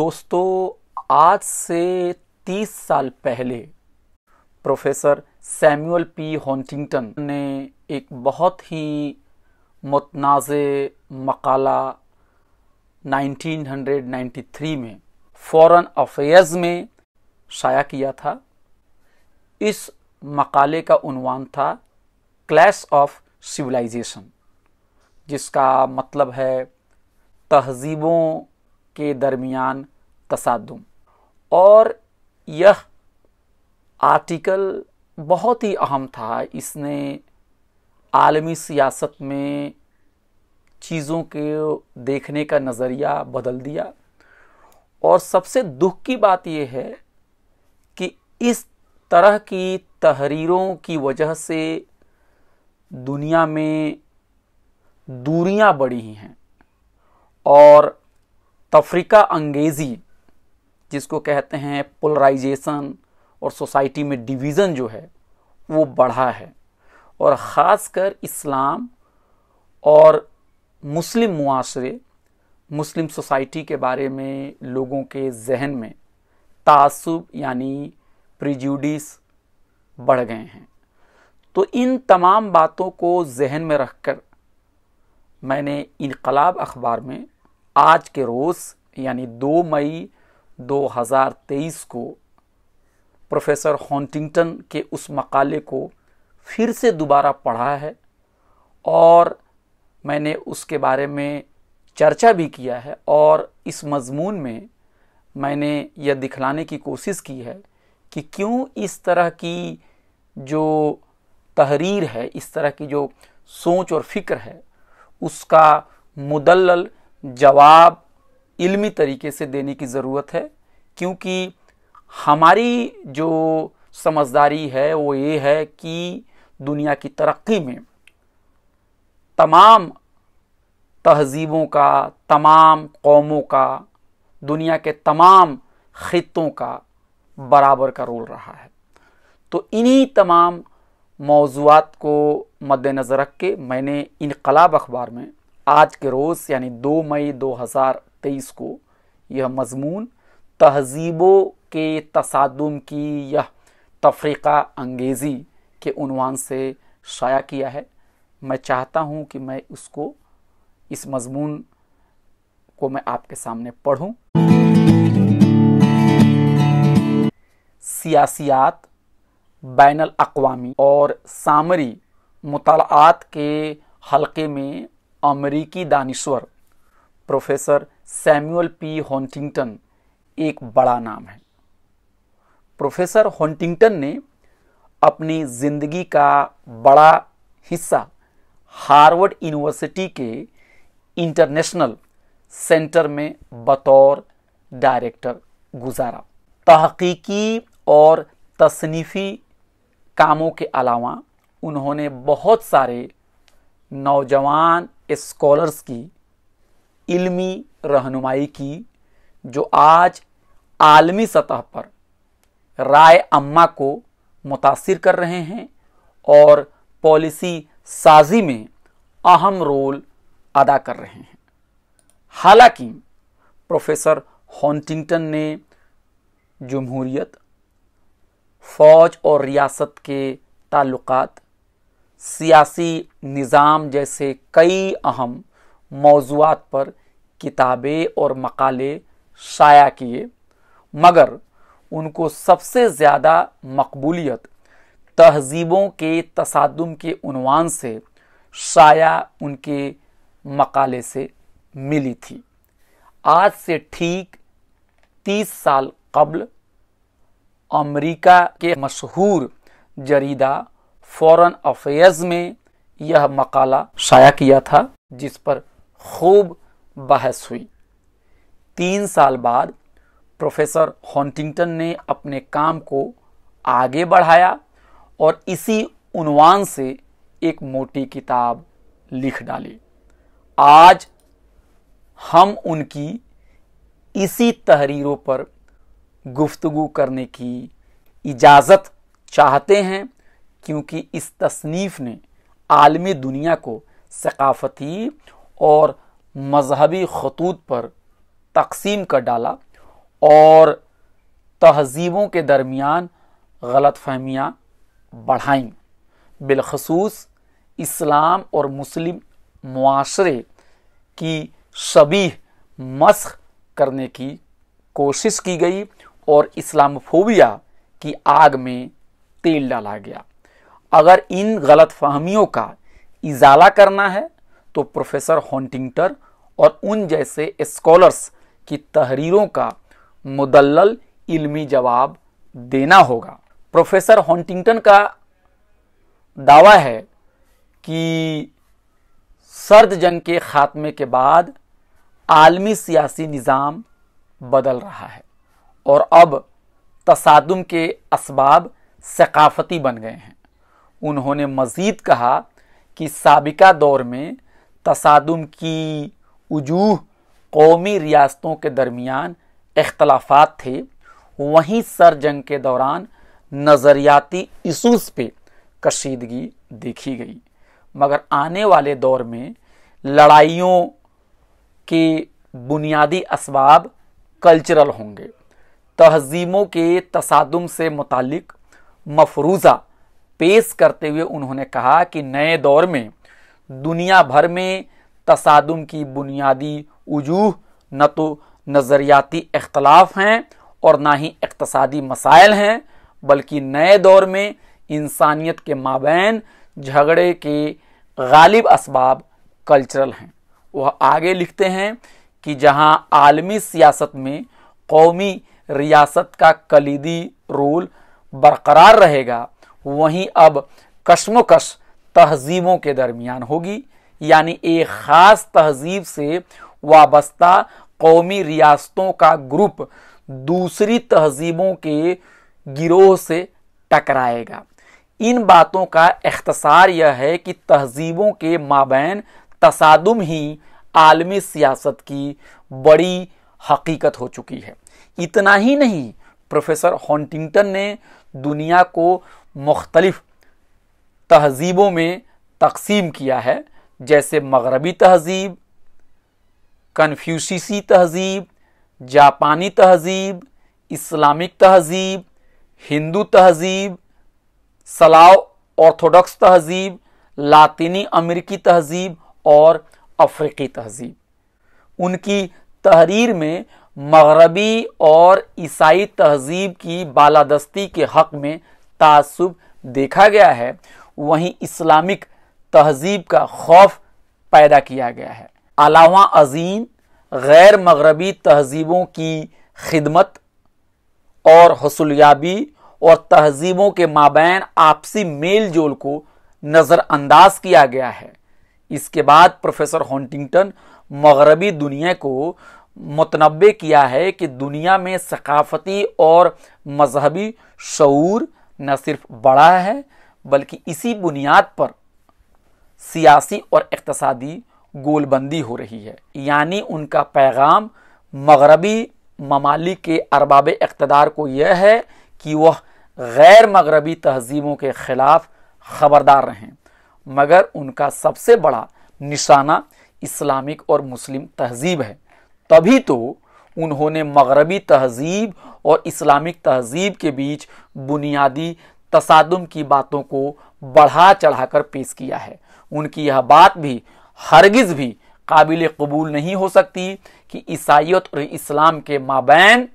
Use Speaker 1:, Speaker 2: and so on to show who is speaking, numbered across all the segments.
Speaker 1: दोस्तों आज से 30 साल पहले प्रोफेसर सैमुअल पी हॉन्टिंगटन ने एक बहुत ही मतनाज़ मकाला 1993 में फॉरेन अफेयर्स में शाया किया था इस मकाले का उनवान था क्लैश ऑफ सिविलाइजेशन जिसका मतलब है तहजीबों के दरमियान तसादुम और यह आर्टिकल बहुत ही अहम था इसने आलमी सियासत में चीज़ों के देखने का नज़रिया बदल दिया और सबसे दुख की बात यह है कि इस तरह की तहरीरों की वजह से दुनिया में दूरियां बढ़ी हैं और तफरीका अंगेज़ी जिसको कहते हैं पोलराइजेशन और सोसाइटी में डिवीज़न जो है वो बढ़ा है और ख़ासकर इस्लाम और मुस्लिम माशरे मुस्लिम सोसाइटी के बारे में लोगों के जहन में तासुब यानी प्रिजुडिस बढ़ गए हैं तो इन तमाम बातों को जहन में रखकर मैंने इनकलाब अखबार में आज के रोज़ यानी 2 मई 2023 को प्रोफेसर हॉन्टिंगटन के उस मकाले को फिर से दोबारा पढ़ा है और मैंने उसके बारे में चर्चा भी किया है और इस मजमून में मैंने यह दिखलाने की कोशिश की है कि क्यों इस तरह की जो तहरीर है इस तरह की जो सोच और फिक्र है उसका मुदल जवाब इल्मी तरीके से देने की ज़रूरत है क्योंकि हमारी जो समझदारी है वो ये है कि दुनिया की तरक्की में तमाम तहजीबों का तमाम कौमों का दुनिया के तमाम ख़ितों का बराबर का रोल रहा है तो इन्हीं तमाम मौजूद को मद्दनज़र रख के मैंने इनकलाब अखबार में आज के रोज़ यानी 2 मई 2023 को यह मजमून तहजीबों के तसादम की यह तफरीक़ा अंगेज़ी के उनवान से शाया किया है मैं चाहता हूँ कि मैं उसको इस मजमून को मैं आपके सामने पढ़ूँ सियासियात बैन अवी और सामरी मुतालात के हलके में अमरीकी दानिश्वर प्रोफेसर सैमुअल पी हॉन्टिंगटन एक बड़ा नाम है प्रोफेसर हॉन्टिंगटन ने अपनी जिंदगी का बड़ा हिस्सा हार्वर्ड यूनिवर्सिटी के इंटरनेशनल सेंटर में बतौर डायरेक्टर गुजारा तहकीकी और तसनीफ़ी कामों के अलावा उन्होंने बहुत सारे नौजवान स्कॉलर्स की इल्मी रहनुमाई की जो आज आलमी सतह पर राय अम्मा को मुतासर कर रहे हैं और पॉलिसी साजी में अहम रोल अदा कर रहे हैं हालांकि प्रोफेसर हॉन्टिंगटन ने जमहूरियत फौज और रियासत के ताल्लुकात सियासी निज़ाम जैसे कई अहम मौजूद पर किताबें और मकाले शाया किए मगर उनको सबसे ज़्यादा मकबूलियत तहजीबों के तसादम के उनवान से शाया उनके मकाले से मिली थी आज से ठीक तीस साल कबल अमरीका के मशहूर जरीदा फॉरेन अफेयर्स में यह मकाला शाया किया था जिस पर खूब बहस हुई तीन साल बाद प्रोफेसर हॉन्टिंगटन ने अपने काम को आगे बढ़ाया और इसी उनवान से एक मोटी किताब लिख डाली आज हम उनकी इसी तहरीरों पर गुफ्तगु करने की इजाज़त चाहते हैं क्योंकि इस तसनीफ़ ने आलमी दुनिया को सकाफ़ती और मजहबी खतूत पर तकसीम कर डाला और तहजीबों के दरमियान गलत फहमियाँ बढ़ाई बिलखसूस इस्लाम और मुस्लिम माशरे की शबी मस्ख करने की कोशिश की गई और इस्लामोबिया की आग में तेल डाला गया अगर इन गलत फहमियों का इजाला करना है तो प्रोफेसर हॉन्टिंगटर और उन जैसे स्कॉलर्स की तहरीरों का मुदल इल्मी जवाब देना होगा प्रोफेसर हॉन्टिंगटन का दावा है कि सर्द जंग के खात्मे के बाद आलमी सियासी निज़ाम बदल रहा है और अब तसादम के इसबाब सकाफ़ती बन गए हैं उन्होंने मज़ीद कहा कि सबका दौर में तसादम की वजूह कौमी रियासतों के दरमियान अख्तलाफात थे वहीं सर जंग के दौरान नज़रियाती इसूस पे कशीदगी देखी गई मगर आने वाले दौर में लड़ाइयों के बुनियादी इसबाब कल्चरल होंगे तहजीमों के तसादम से मुतल मफरूज़ा पेश करते हुए उन्होंने कहा कि नए दौर में दुनिया भर में तसादम की बुनियादी वजूह न तो नज़रियाती अख्तलाफ हैं और ना ही इकतसादी मसाइल हैं बल्कि नए दौर में इंसानियत के माबेन झगड़े के गालिब इसबाब कल्चरल हैं वह आगे लिखते हैं कि जहां आलमी सियासत में कौमी रियासत का कलीदी रोल बरकरार रहेगा वहीं अब कशमकश तहजीबों के दरमियान होगी यानी एक ख़ास तहजीब से वाबस्ता कौमी रियासतों का ग्रुप दूसरी तहजीबों के गिरोह से टकराएगा इन बातों का अख्तसार यह है कि तहजीबों के माबैन तसादम ही आलमी सियासत की बड़ी हकीकत हो चुकी है इतना ही नहीं प्रोफेसर हॉन्टिंगटन ने दुनिया को मुख्तलिफ़ तहज़ीबों में तकसीम किया है जैसे मगरबी तहज़ीब कन्फ्यूशीसी तहज़ीब जापानी तहज़ीब इस्लामिक तहज़ीब हिंदू तहज़ीब सलाव ऑर्थोडॉक्स तहज़ीब लातिनी अमेरिकी तहज़ीब और अफ्रीकी तहज़ीब उनकी तहरीर में मगरबी और ईसाई तहज़ीब की बालादस्ती के हक़ में तासुब देखा गया है वहीं इस्लामिक तहजीब का खौफ पैदा किया गया है अलावा अजीम गैर मगरबी तहजीबों की खिदमत और हसुलियाबी और तहजीबों के माबैन आपसी मेल जोल को नज़रअंदाज किया गया है इसके बाद प्रोफेसर हॉन्टिंगटन मगरबी दुनिया को मतनबे किया है कि दुनिया में सकाफती और मजहबी शूर न सिर्फ बढ़ा है बल्कि इसी बुनियाद पर सियासी और इकतसादी गोलबंदी हो रही है यानी उनका पैगाम मगरबी ममालिक के अरबाब इकतदार को यह है कि वह गैर मगरबी तहजीबों के ख़िलाफ़ ख़बरदार रहें मगर उनका सबसे बड़ा निशाना इस्लामिक और मुस्लिम तहजीब है तभी तो उन्होंने मगरबी तहजीब और इस्लामिक तहजीब के बीच बुनियादी तसादम की बातों को बढ़ा चढ़ाकर पेश किया है उनकी यह बात भी हरगिज़ भी काबिल कबूल नहीं हो सकती कि ईसाइत और इस्लाम के माबैन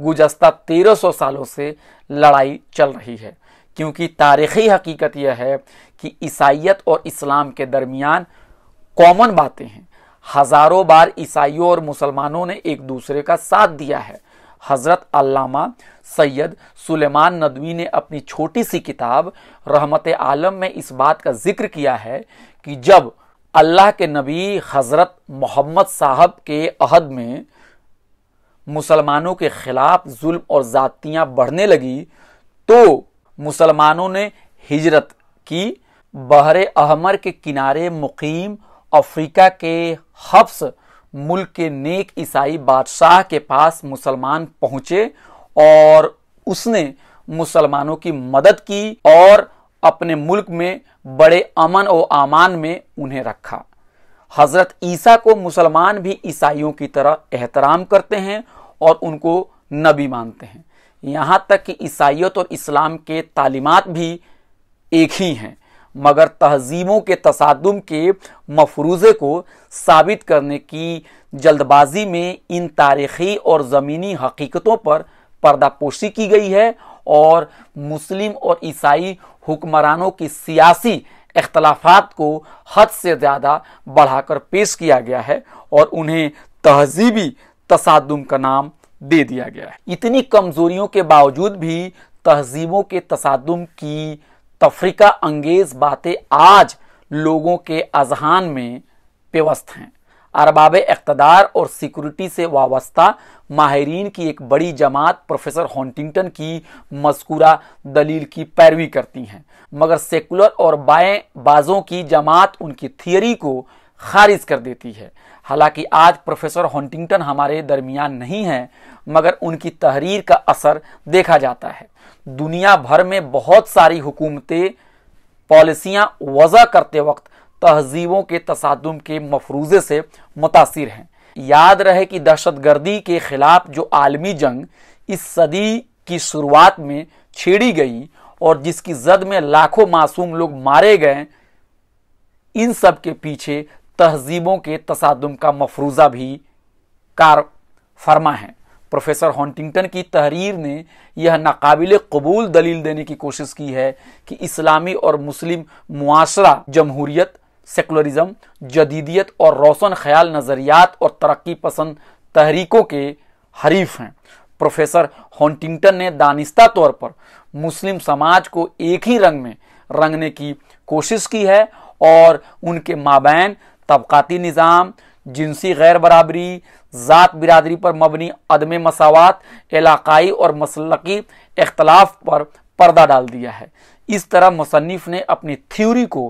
Speaker 1: गुजस्ता 1300 सालों से लड़ाई चल रही है क्योंकि तारीखी हकीकत यह है कि ईसाइत और इस्लाम के दरमियान कॉमन बातें हैं हज़ारों बार ईसाइयों और मुसलमानों ने एक दूसरे का साथ दिया है हज़रत अल्लामा सैयद सुलेमान नदवी ने अपनी छोटी सी किताब रहमत आलम में इस बात का जिक्र किया है कि जब अल्लाह के नबी हज़रत मोहम्मद साहब के अहद में मुसलमानों के ख़िलाफ़ जुल्म और जातियां बढ़ने लगी तो मुसलमानों ने हिजरत की बहरे अहमर के किनारे मुकीम अफ्रीका के हफ्स मुल्क के नेक ईसाई बादशाह के पास मुसलमान पहुंचे और उसने मुसलमानों की मदद की और अपने मुल्क में बड़े अमन और आमान में उन्हें रखा हजरत ईसा को मुसलमान भी ईसाइयों की तरह एहतराम करते हैं और उनको नबी मानते हैं यहाँ तक कि ईसाइत और इस्लाम के तालीमत भी एक ही हैं मगर तहजीमों के तसादम के मफरूज़े को साबित करने की जल्दबाजी में इन तारीखी और ज़मीनी हकीकतों पर पर्दापोशी की गई है और मुस्लिम और ईसाई हुक्मरानों की सियासी अख्तलाफात को हद से ज़्यादा बढ़ाकर पेश किया गया है और उन्हें तहजीबी तसादम का नाम दे दिया गया है इतनी कमज़ोरियों के बावजूद भी तहजीबों के तसादम की तफरीका अंगेज बातें आज लोगों के अजहान में व्यवस्थ हैं अरबाब इकतदार और सिक्योरिटी से वाबस्ता माहरीन की एक बड़ी जमात प्रोफेसर हॉन्टिंगटन की मस्कुरा दलील की पैरवी करती हैं मगर सेकुलर और बाएं बाजों की जमात उनकी थियरी को खारिज कर देती है हालांकि आज प्रोफेसर हॉन्टिंगटन हमारे दरमियान नहीं हैं मगर उनकी तहरीर का असर देखा जाता है दुनिया भर में बहुत सारी हुकूमतें पॉलिसियां वजह करते वक्त तहजीबों के तसादम के मफरूजे से मुतासर हैं याद रहे कि दहशतगर्दी के ख़िलाफ़ जो आलमी जंग इस सदी की शुरुआत में छेड़ी गई और जिसकी जद में लाखों मासूम लोग मारे गए इन सब के पीछे तहजीबों के तसादम का मफरूजा भी कार फरमा है प्रोफेसर हॉन्टिंगटन की तहरीर ने यह नाकाबिल कबूल दलील देने की कोशिश की है कि इस्लामी और मुस्लिम मुआशरा जमहूरीत सेकुलरिज्म जदीदियत और रोशन ख्याल नज़रियात और तरक्की पसंद तहरीकों के हरीफ हैं प्रोफेसर हॉन्टिंगटन ने दानिस्ता तौर पर मुस्लिम समाज को एक ही रंग में रंगने की कोशिश की है और उनके माबैन तबकाती निज़ाम जिनसी गैर बराबरी ज़ात बिरादरी पर मबनी अदम मसावत इलाकई और मसलकी अख्तलाफ पर पर्दा डाल दिया है इस तरह मुसनफ़ ने अपनी थ्योरी को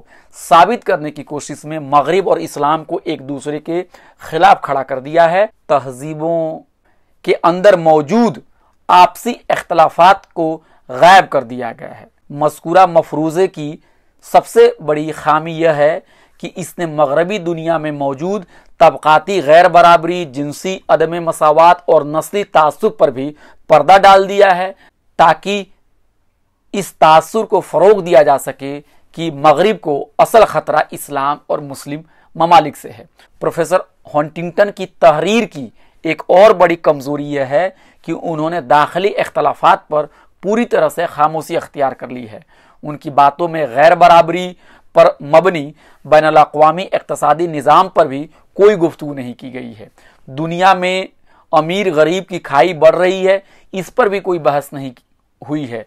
Speaker 1: साबित करने की कोशिश में मगरब और इस्लाम को एक दूसरे के खिलाफ खड़ा कर दिया है तहजीबों के अंदर मौजूद आपसी अख्तलाफात को गायब कर दिया गया है मस्कूरा मफरूज़े की सबसे बड़ी खामी यह है कि इसने मगरबी दुनिया में मौजूद तबकाती गैर बराबरी जिनसी अदम मसावत और नस्ली तासुब पर भी पर्दा डाल दिया है ताकि इस तासर को फ़रोग दिया जा सके कि मगरब को असल ख़तरा इस्लाम और मुस्लिम ममालिक से है प्रोफेसर हॉन्टिंगटन की तहरीर की एक और बड़ी कमज़ोरी यह है कि उन्होंने दाखिली अख्तलाफात पर पूरी तरह से खामोशी अख्तियार कर ली है उनकी बातों में गैर बराबरी पर मबनी बैन अवी इकतदी निज़ाम पर भी कोई गुफ्तु नहीं की गई है दुनिया में अमीर गरीब की खाई बढ़ रही है इस पर भी कोई बहस नहीं हुई है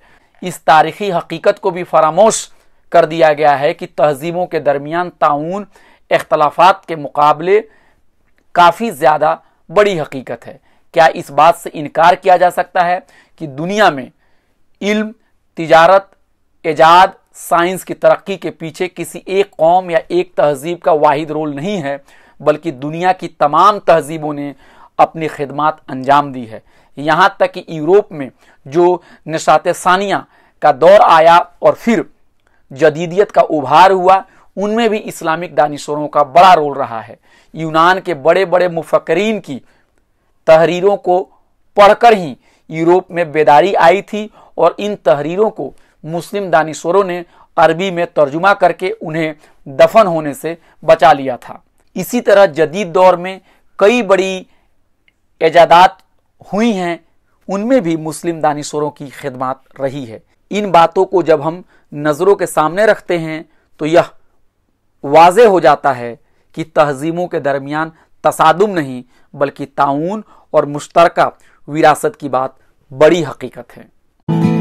Speaker 1: इस तारीखी हकीकत को भी फरामोश कर दिया गया है कि तहजीबों के दरमियान ताउन अख्तलाफात के मुकाबले काफ़ी ज़्यादा बड़ी हकीकत है क्या इस बात से इनकार किया जा सकता है कि दुनिया में इल्म तिजारत एजाद साइंस की तरक्की के पीछे किसी एक कौम या एक तहजीब का वाहिद रोल नहीं है बल्कि दुनिया की तमाम तहजीबों ने अपनी खिदमत अंजाम दी है यहाँ तक कि यूरोप में जो नशात सानिया का दौर आया और फिर जदीदियत का उभार हुआ उनमें भी इस्लामिक दानिशोरों का बड़ा रोल रहा है यूनान के बड़े बड़े मुफकरीन की तहरीरों को पढ़कर ही यूरोप में बेदारी आई थी और इन तहरीरों को मुस्लिम दानिश्वरों ने अरबी में तर्जुमा करके उन्हें दफन होने से बचा लिया था इसी तरह जदीद दौर में कई बड़ी एजादात हुई हैं उनमें भी मुस्लिम दानिश्वरों की खिदमत रही है इन बातों को जब हम नज़रों के सामने रखते हैं तो यह वाज हो जाता है कि तहजीमों के दरमियान तसादम नहीं बल्कि ताउन और मुश्तरका विरासत की बात बड़ी हकीकत है